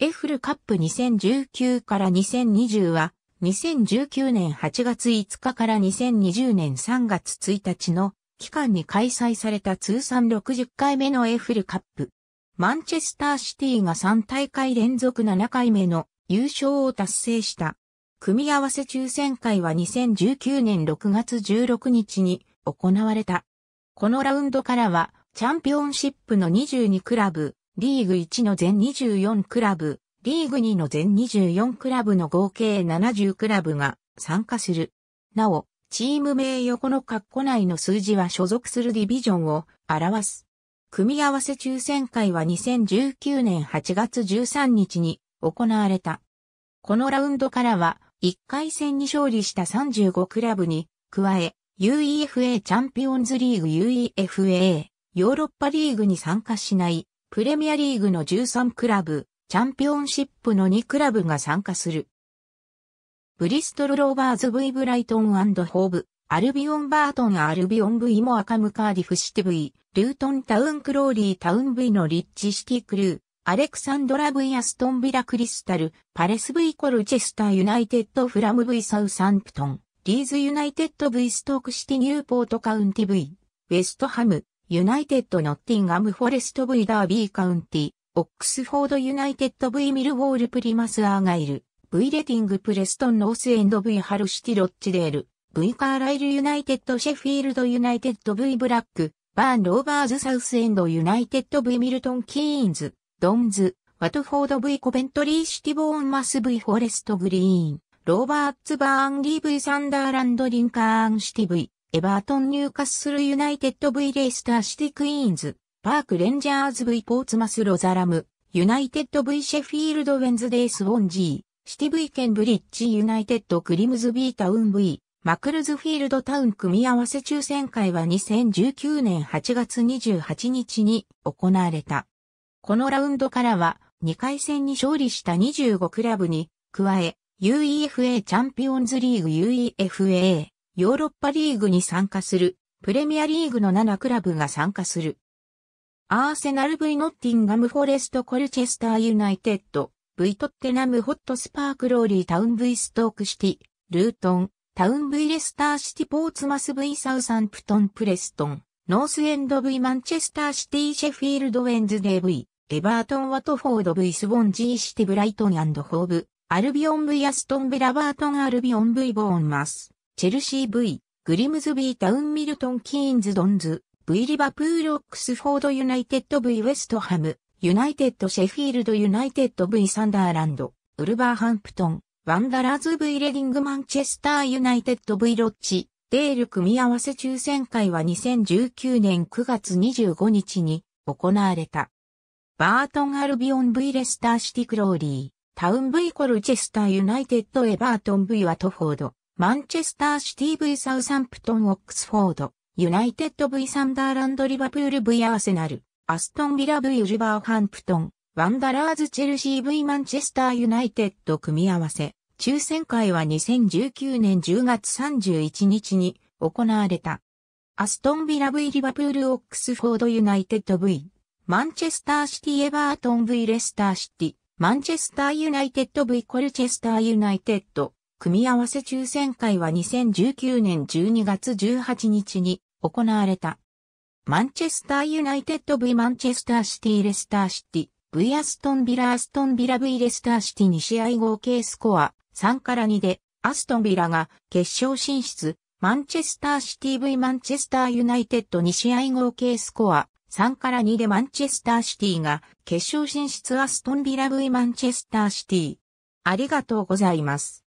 エフルカップ2019から2020は、2019年8月5日から2020年3月1日の期間に開催された通算60回目のエフルカップ。マンチェスターシティが3大会連続7回目の優勝を達成した。組み合わせ抽選会は2019年6月16日に行われた。このラウンドからはチャンピオンシップの22クラブ、リーグ1の全24クラブ、リーグ2の全24クラブの合計70クラブが参加する。なお、チーム名横の括弧内の数字は所属するディビジョンを表す。組み合わせ抽選会は2019年8月13日に行われた。このラウンドからは1回戦に勝利した35クラブに加え UEFA チャンピオンズリーグ UEFA ヨーロッパリーグに参加しないプレミアリーグの13クラブ、チャンピオンシップの2クラブが参加する。ブリストル・ローバーズ V ブライトンホーブ、アルビオン・バートン・アルビオン V モアカム・カーディフ・シティ V、ルートン・タウン・クローリー・タウン V のリッチ・シティ・クルー、アレクサンドラ V アストン・ビラ・クリスタル、パレス V コルチェスター・ユナイテッド・フラム V サウサンプトン、リーズ・ユナイテッド V ストークシティ・ニューポート・カウンティ V、ウェストハム、ユナイテッド・ノッティンガム・フォレスト V ダービー・カウンティ、オックスフォード・ユナイテッド V ミルウォール・プリマス・アーガイル、V レティング・プレストン・ノース・エンド V ハルシティ・ロッチデール、V カーライル・ユナイテッド・シェフィールド・ユナイテッド V ブラック、バーン・ローバーズ・サウス・エンド・ユナイテッド V ミルトン・キーンズ、ドンズ、ワトフォード V コベントリー・シティ・ボーン・マス V フォレスト・グリーン、ローバーツ・バーン・リー V サンダーランド・リンカーン・シティ V。エバートン・ニューカッスル・ユナイテッド V・ レイスター・シティ・クイーンズ、パーク・レンジャーズ V・ ポーツマス・ロザラム、ユナイテッド V・ シェフィールド・ウェンズデイ・スウォンジー、シティ・ V ケンブリッジ・ユナイテッド・クリムズ・ビー・タウン V、マクルズフィールドタウン組み合わせ抽選会は2019年8月28日に行われた。このラウンドからは2回戦に勝利した25クラブに加え UEFA チャンピオンズリーグ UEFA ヨーロッパリーグに参加する、プレミアリーグの7クラブが参加する。アーセナル V ノッティンガムフォレストコルチェスターユナイテッド、V トッテナムホットスパークローリータウン V ストークシティ、ルートン、タウン V レスターシティポーツマス V サウサンプトンプレストン、ノースエンド V マンチェスターシティシェフィールドウェンズデー V、エバートンワトフォード V スボンジーシティブライトンホーブ、アルビオン V アストンベラバートンアルビオン V ボーンマス。チェルシー V、グリムズビータウンミルトン・キーンズ・ドンズ、V リバプール・オックスフォード・ユナイテッド V ウェストハム、ユナイテッド・シェフィールド・ユナイテッド V サンダーランド、ウルバーハンプトン、ワンダラーズ V レディング・マンチェスター・ユナイテッド V ロッチ、デール組み合わせ抽選会は2019年9月25日に行われた。バートン・アルビオン V レスター・シティ・クローリー、タウン V コルチェスター・ユナイテッド・エバートン V ワトフォード、マンチェスターシティ V サウサンプトンオックスフォード、ユナイテッド V サンダーランドリバプール V アーセナル、アストンビラ V ジバーハンプトン、ワンダラーズチェルシー V マンチェスターユナイテッド組み合わせ、抽選会は2019年10月31日に行われた。アストンビラ V リバプールオックスフォードユナイテッド V、マンチェスターシティエバートン V レスターシティ、マンチェスターユナイテッド V コルチェスターユナイテッド、組み合わせ抽選会は2019年12月18日に行われた。マンチェスターユナイテッド V マンチェスターシティレスターシティ V アストンビラアストンビラ V レスターシティ2試合合計スコア3から2でアストンビラが決勝進出。マンチェスターシティ V マンチェスターユナイテッド2試合合計スコア3から2でマンチェスターシティが決勝進出アストンビラ V マンチェスターシティ。ありがとうございます。